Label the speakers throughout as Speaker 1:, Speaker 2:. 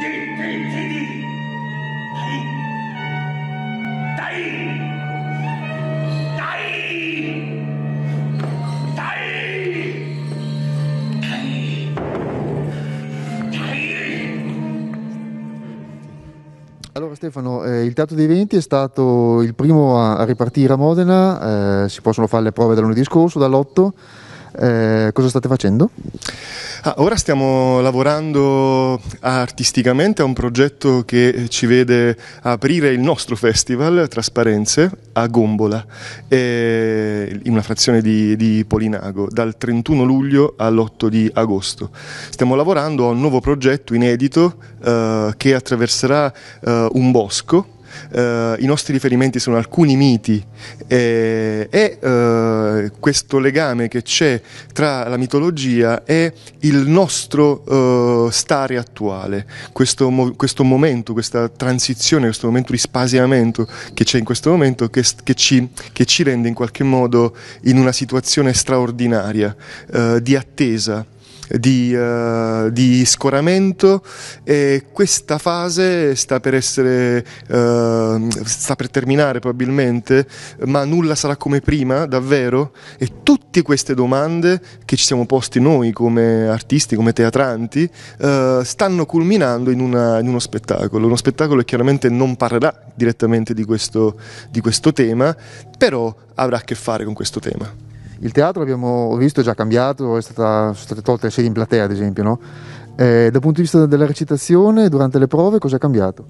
Speaker 1: dei tentini. Dai! Dai!
Speaker 2: Dai!
Speaker 3: Allora Stefano, eh, il Teatro dei Venti è stato il primo a, a ripartire a Modena, eh, si possono fare le prove da lunedì scorso, dall'8 eh, cosa state facendo? Ah, ora stiamo lavorando
Speaker 1: artisticamente a un progetto che ci vede aprire il nostro festival Trasparenze a Gombola, eh, in una frazione di, di, Polinago, dal 31 luglio all'8 di agosto. Stiamo lavorando a un nuovo progetto inedito eh, che attraverserà eh, un bosco eh, i nostri riferimenti sono alcuni miti e, e eh, questo legame che c'è tra la mitologia e il nostro eh, stare attuale, questo, mo- questo, momento, questa transizione, questo momento di spasiamento che c'è in questo momento che, che, ci, che ci, rende in qualche modo in una situazione straordinaria eh, di attesa di, uh, di scoramento e questa fase sta per essere uh, sta per terminare probabilmente ma nulla sarà come prima davvero e tutte queste domande che ci siamo posti noi come artisti come teatranti uh, stanno culminando in, una, in, uno spettacolo uno spettacolo che chiaramente non parlerà direttamente di
Speaker 3: questo, di questo tema però avrà a che fare con questo tema il teatro abbiamo visto è già cambiato, stata, sono state tolte le sedi in platea ad esempio, no? Eh, dal punto di vista della recitazione, durante le prove cosa è cambiato?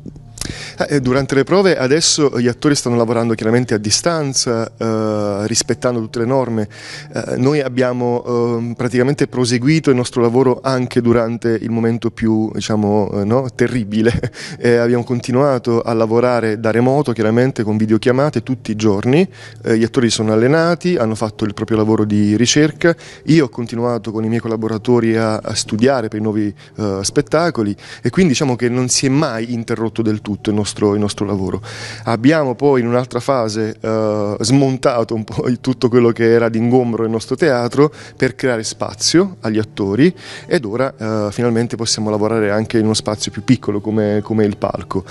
Speaker 3: Eh, eh, durante le prove adesso
Speaker 1: gli attori stanno lavorando chiaramente a distanza, eh, rispettando tutte le norme. Eh, noi abbiamo ehm, praticamente proseguito il nostro lavoro anche durante il momento più diciamo, no, terribile. abbiamo continuato a lavorare da remoto, chiaramente con videochiamate tutti i giorni. gli attori sono allenati, hanno fatto il proprio lavoro di ricerca. Io ho continuato con i miei collaboratori a, a studiare per i nuovi eh, spettacoli e quindi diciamo che non si è mai interrotto del tutto il nostro, il nostro lavoro. Abbiamo poi in un'altra fase eh, smontato un po' tutto quello che era d'ingombro nel nostro teatro per creare spazio agli attori ed ora eh, finalmente possiamo lavorare anche in uno spazio più piccolo come, come il palco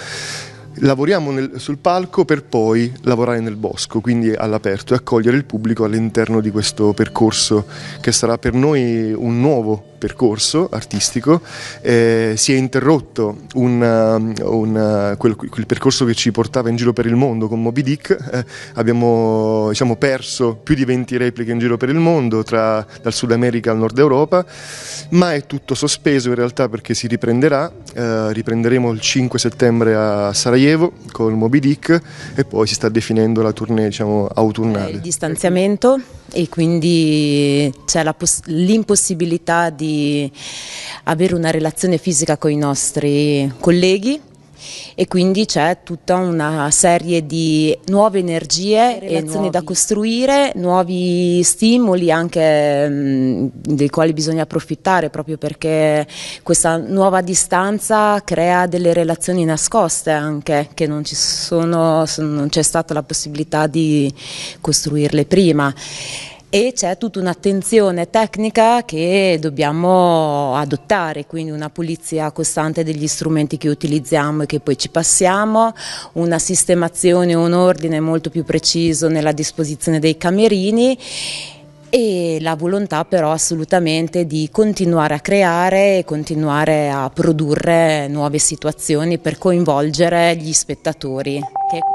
Speaker 1: lavoriamo nel, sul palco per poi lavorare nel bosco, quindi all'aperto e accogliere il pubblico all'interno di questo percorso che sarà per noi un nuovo percorso artistico, eh, si è interrotto un, um, un, uh, quel, quel, percorso che ci portava in giro per il mondo con Moby Dick, eh, abbiamo diciamo, perso più di 20 repliche in giro per il mondo, tra, dal Sud America al Nord Europa, ma è tutto sospeso in realtà perché si riprenderà, eh, riprenderemo il 5 settembre a Sarajevo con Moby Dick e poi si sta definendo la tournée diciamo, autunnale. il
Speaker 2: distanziamento? e quindi c'è l'impossibilità di avere una relazione fisica con i nostri colleghi e quindi c'è tutta una serie di nuove energie e relazioni nuovi. da costruire, nuovi stimoli anche mh, dei quali bisogna approfittare proprio perché questa nuova distanza crea delle relazioni nascoste anche che non, sono, non c'è stata la possibilità di costruirle prima e c'è tutta un'attenzione tecnica che dobbiamo adottare, quindi una pulizia costante degli strumenti che utilizziamo e che poi ci passiamo, una sistemazione, un ordine molto più preciso nella disposizione dei camerini e la volontà però assolutamente di continuare a creare e continuare a produrre nuove situazioni per coinvolgere gli spettatori.